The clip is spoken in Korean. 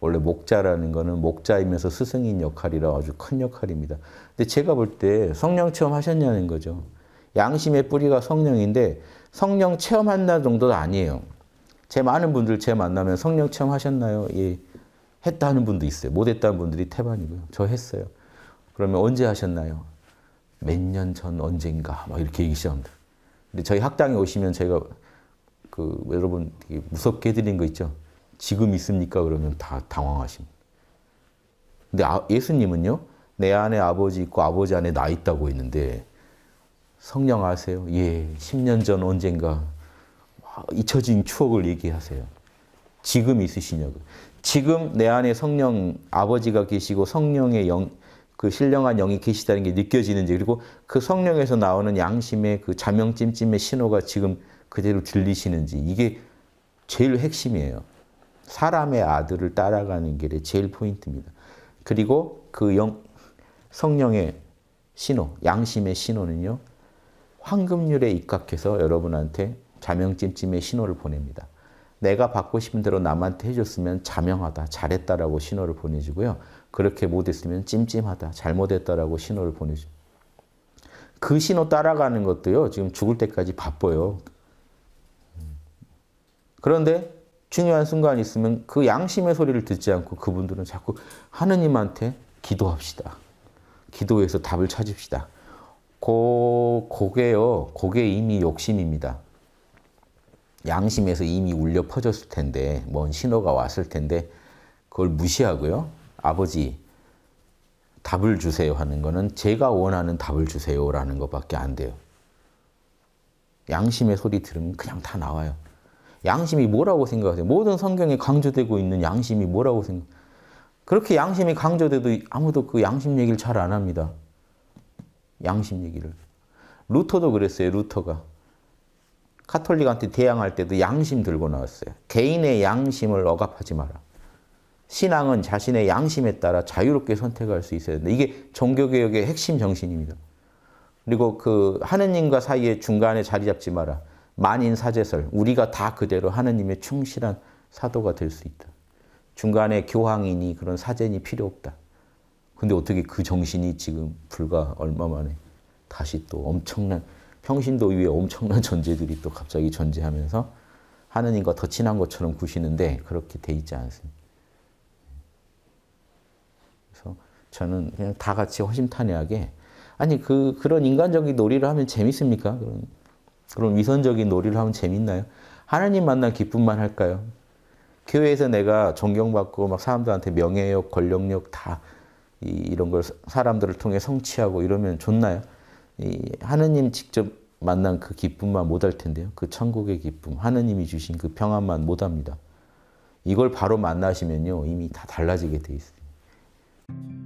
원래 목자라는 거는 목자이면서 스승인 역할이라 아주 큰 역할입니다. 근데 제가 볼 때 성령 체험 하셨냐는 거죠. 양심의 뿌리가 성령인데 성령 체험한다 정도도 아니에요. 제 많은 분들 제 만나면 성령 체험 하셨나요? 예. 했다 는 분도 있어요. 못 했다는 분들이 태반이고요. 저 했어요. 그러면 언제 하셨나요? 몇 년 전 언젠가 막 이렇게 얘기 시작합니다. 근데 저희 학당에 오시면 제가 그 여러분 무섭게 해드린 거 있죠. 지금 있습니까? 그러면 다 당황하십니다. 근데 아, 예수님은요, 내 안에 아버지 있고 아버지 안에 나 있다고 했는데, 성령 아세요? 예, 1년전 언젠가 잊혀진 추억을 얘기하세요. 지금 있으시냐고. 지금 내 안에 성령 아버지가 계시고 성령의 영, 그 신령한 영이 계시다는 게 느껴지는지 그리고 그 성령에서 나오는 양심의 그 자명찜찜의 신호가 지금 그대로 들리시는지 이게 제일 핵심이에요. 사람의 아들을 따라가는 길의 제일 포인트입니다. 그리고 그 영, 성령의 신호, 양심의 신호는요. 황금률에 입각해서 여러분한테 자명찜찜의 신호를 보냅니다. 내가 받고 싶은 대로 남한테 해줬으면 자명하다, 잘했다라고 신호를 보내주고요. 그렇게 못했으면 찜찜하다, 잘못했다라고 신호를 보내줍니다. 그 신호 따라가는 것도요. 지금 죽을 때까지 바빠요. 그런데 중요한 순간이 있으면 그 양심의 소리를 듣지 않고 그분들은 자꾸 하느님한테 기도합시다. 기도해서 답을 찾읍시다. 고, 고게요. 고게 이미 욕심입니다. 양심에서 이미 울려 퍼졌을 텐데, 뭔 신호가 왔을 텐데, 그걸 무시하고요. 아버지, 답을 주세요 하는 거는 제가 원하는 답을 주세요라는 것밖에 안 돼요. 양심의 소리 들으면 그냥 다 나와요. 양심이 뭐라고 생각하세요? 모든 성경에 강조되고 있는 양심이 뭐라고 생각? 그렇게 양심이 강조돼도 아무도 그 양심 얘기를 잘 안 합니다. 양심 얘기를. 루터도 그랬어요. 루터가 카톨릭한테 대항할 때도 양심 들고 나왔어요. 개인의 양심을 억압하지 마라. 신앙은 자신의 양심에 따라 자유롭게 선택할 수 있어야 된다. 이게 종교개혁의 핵심 정신입니다. 그리고 그 하느님과 사이에 중간에 자리 잡지 마라. 만인사제설 우리가 다 그대로 하느님의 충실한 사도가 될 수 있다. 중간에 교황이니 그런 사제니 필요 없다. 근데 어떻게 그 정신이 지금 불과 얼마 만에 다시 또 엄청난 평신도 위에 엄청난 전제들이 또 갑자기 전제하면서 하느님과 더 친한 것처럼 구시는데 그렇게 돼 있지 않습니다. 그래서 저는 그냥 다 같이 허심탄회하게 아니 그 그런 인간적인 놀이를 하면 재밌습니까? 그런 그럼 위선적인 놀이를 하면 재밌나요? 하나님 만난 기쁨만 할까요? 교회에서 내가 존경받고 막 사람들한테 명예욕, 권력욕 다 이, 런걸 사람들을 통해 성취하고 이러면 좋나요? 이, 하느님 직접 만난 그 기쁨만 못할 텐데요. 그 천국의 기쁨, 하느님이 주신 그 평안만 못합니다. 이걸 바로 만나시면요. 이미 다 달라지게 돼 있어요.